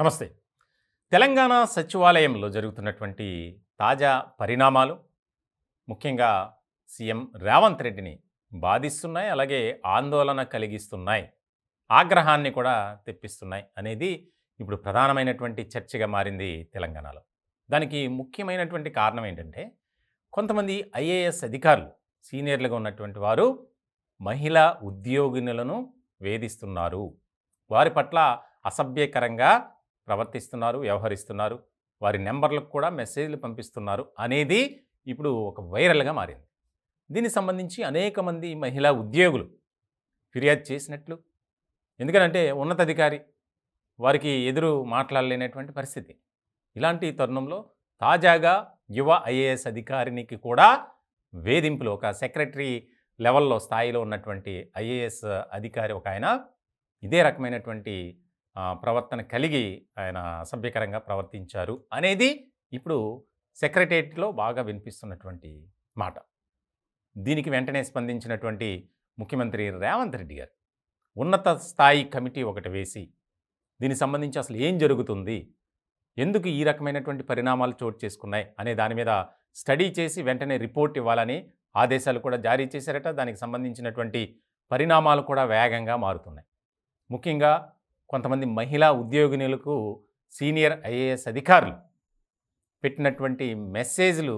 నమస్తే తెలంగాణ సచివాలయంలో జరుగుతున్నటువంటి తాజా పరిణామాలు ముఖ్యంగా సీఎం రేవంత్ రెడ్డిని బాధిస్తున్నాయి అలాగే ఆందోళన కలిగిస్తున్నాయి ఆగ్రహాన్ని కూడా తెప్పిస్తున్నాయి అనేది ఇప్పుడు ప్రధానమైనటువంటి చర్చగా మారింది తెలంగాణలో దానికి ముఖ్యమైనటువంటి కారణం ఏంటంటే కొంతమంది ఐఏఎస్ అధికారులు సీనియర్లుగా ఉన్నటువంటి వారు మహిళా ఉద్యోగినులను వేధిస్తున్నారు వారి పట్ల అసభ్యకరంగా ప్రవర్తిస్తున్నారు వ్యవహరిస్తున్నారు వారి నెంబర్లకు కూడా మెసేజ్లు పంపిస్తున్నారు అనేది ఇప్పుడు ఒక వైరల్గా మారింది దీనికి సంబంధించి అనేక మంది మహిళా ఉద్యోగులు ఫిర్యాదు చేసినట్లు ఎందుకనంటే ఉన్నతాధికారి వారికి ఎదురు మాట్లాడలేనటువంటి పరిస్థితి ఇలాంటి తరుణంలో తాజాగా యువ ఐఏఎస్ అధికారినికి కూడా వేధింపులు ఒక సెక్రటరీ లెవెల్లో స్థాయిలో ఉన్నటువంటి ఐఏఎస్ అధికారి ఒక ఆయన ఇదే రకమైనటువంటి ప్రవర్తన కలిగి ఆయన అసభ్యకరంగా ప్రవర్తించారు అనేది ఇప్పుడు సెక్రటేరియట్లో బాగా వినిపిస్తున్నటువంటి మాట దీనికి వెంటనే స్పందించినటువంటి ముఖ్యమంత్రి రేవంత్ రెడ్డి గారు ఉన్నత స్థాయి కమిటీ ఒకటి వేసి దీనికి సంబంధించి అసలు ఏం జరుగుతుంది ఎందుకు ఈ రకమైనటువంటి పరిణామాలు చోటు చేసుకున్నాయి అనే దాని మీద స్టడీ చేసి వెంటనే రిపోర్ట్ ఇవ్వాలని ఆదేశాలు కూడా జారీ చేశారట దానికి సంబంధించినటువంటి పరిణామాలు కూడా వేగంగా మారుతున్నాయి ముఖ్యంగా కొంతమంది మహిళా ఉద్యోగినులకు సీనియర్ ఐఏఎస్ అధికారులు పెట్టినటువంటి మెసేజ్లు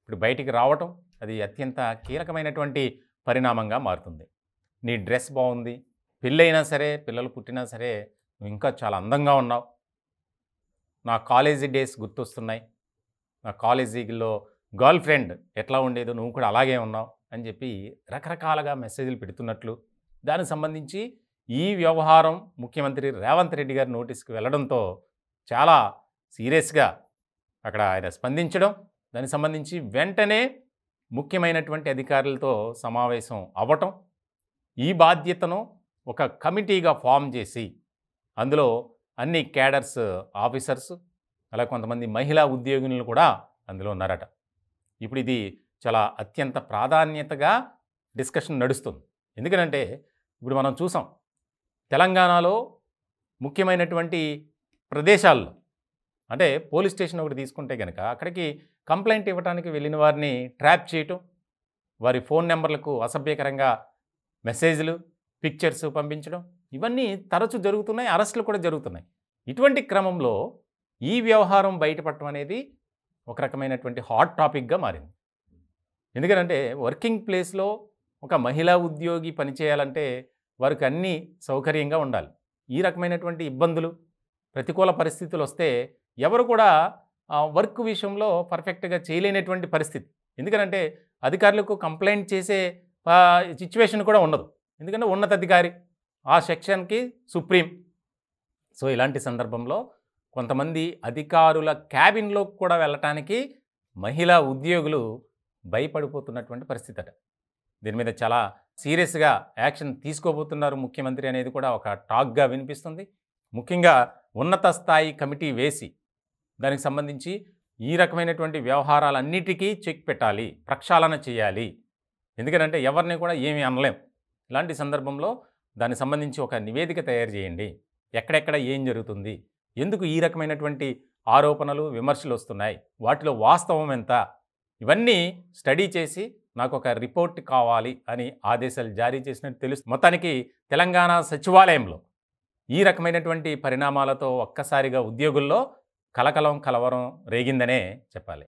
ఇప్పుడు బయటికి రావటం అది అత్యంత కీలకమైనటువంటి పరిణామంగా మారుతుంది నీ డ్రెస్ బాగుంది పెళ్ళైనా సరే పిల్లలు పుట్టినా సరే నువ్వు ఇంకా చాలా అందంగా ఉన్నావు నా కాలేజీ డేస్ గుర్తొస్తున్నాయి నా కాలేజీలో గర్ల్ ఫ్రెండ్ ఎట్లా ఉండేదో నువ్వు కూడా అలాగే ఉన్నావు అని చెప్పి రకరకాలుగా మెసేజ్లు పెడుతున్నట్లు దానికి సంబంధించి ఈ వ్యవహారం ముఖ్యమంత్రి రేవంత్ రెడ్డి గారి నోటీస్కి వెళ్ళడంతో చాలా సీరియస్గా అక్కడ ఆయన స్పందించడం దానికి సంబంధించి వెంటనే ముఖ్యమైనటువంటి అధికారులతో సమావేశం అవ్వటం ఈ బాధ్యతను ఒక కమిటీగా ఫామ్ చేసి అందులో అన్ని క్యాడర్స్ ఆఫీసర్స్ అలా కొంతమంది మహిళా ఉద్యోగినులు కూడా అందులో ఉన్నారట ఇప్పుడు ఇది చాలా అత్యంత ప్రాధాన్యతగా డిస్కషన్ నడుస్తుంది ఎందుకంటే ఇప్పుడు మనం చూసాం తెలంగాణలో ముఖ్యమైనటువంటి ప్రదేశాల్లో అంటే పోలీస్ స్టేషన్ ఒకటి తీసుకుంటే కనుక అక్కడికి కంప్లైంట్ ఇవ్వడానికి వెళ్ళిన వారిని ట్రాప్ చేయటం వారి ఫోన్ నెంబర్లకు అసభ్యకరంగా మెసేజ్లు పిక్చర్స్ పంపించడం ఇవన్నీ తరచు జరుగుతున్నాయి అరెస్టులు కూడా జరుగుతున్నాయి ఇటువంటి క్రమంలో ఈ వ్యవహారం బయటపడటం అనేది ఒక రకమైనటువంటి హాట్ టాపిక్గా మారింది ఎందుకంటే వర్కింగ్ ప్లేస్లో ఒక మహిళా ఉద్యోగి పనిచేయాలంటే వారికి అన్నీ సౌకర్యంగా ఉండాలి ఈ రకమైనటువంటి ఇబ్బందులు ప్రతికూల పరిస్థితులు వస్తే ఎవరు కూడా వర్క్ విషయంలో పర్ఫెక్ట్గా చేయలేనటువంటి పరిస్థితి ఎందుకంటే అధికారులకు కంప్లైంట్ చేసే సిచ్యువేషన్ కూడా ఉండదు ఎందుకంటే ఉన్నతాధికారి ఆ సెక్షన్కి సుప్రీం సో ఇలాంటి సందర్భంలో కొంతమంది అధికారుల క్యాబిన్లో కూడా వెళ్ళటానికి మహిళా ఉద్యోగులు భయపడిపోతున్నటువంటి పరిస్థితి అట దీని మీద చాలా సీరియస్గా యాక్షన్ తీసుకోబోతున్నారు ముఖ్యమంత్రి అనేది కూడా ఒక టాక్గా వినిపిస్తుంది ముఖ్యంగా ఉన్నత స్థాయి కమిటీ వేసి దానికి సంబంధించి ఈ రకమైనటువంటి వ్యవహారాలన్నిటికీ చెక్ పెట్టాలి ప్రక్షాళన చేయాలి ఎందుకంటే ఎవరిని కూడా ఏమీ అనలేం ఇలాంటి సందర్భంలో దానికి సంబంధించి ఒక నివేదిక తయారు చేయండి ఎక్కడెక్కడ ఏం జరుగుతుంది ఎందుకు ఈ రకమైనటువంటి ఆరోపణలు విమర్శలు వస్తున్నాయి వాటిలో వాస్తవం ఎంత ఇవన్నీ స్టడీ చేసి నాకు ఒక రిపోర్ట్ కావాలి అని ఆదేశాలు జారీ చేసినట్టు తెలుసు మొత్తానికి తెలంగాణ సచివాలయంలో ఈ రకమైనటువంటి పరిణామాలతో ఒక్కసారిగా ఉద్యోగుల్లో కలకలం కలవరం రేగిందనే చెప్పాలి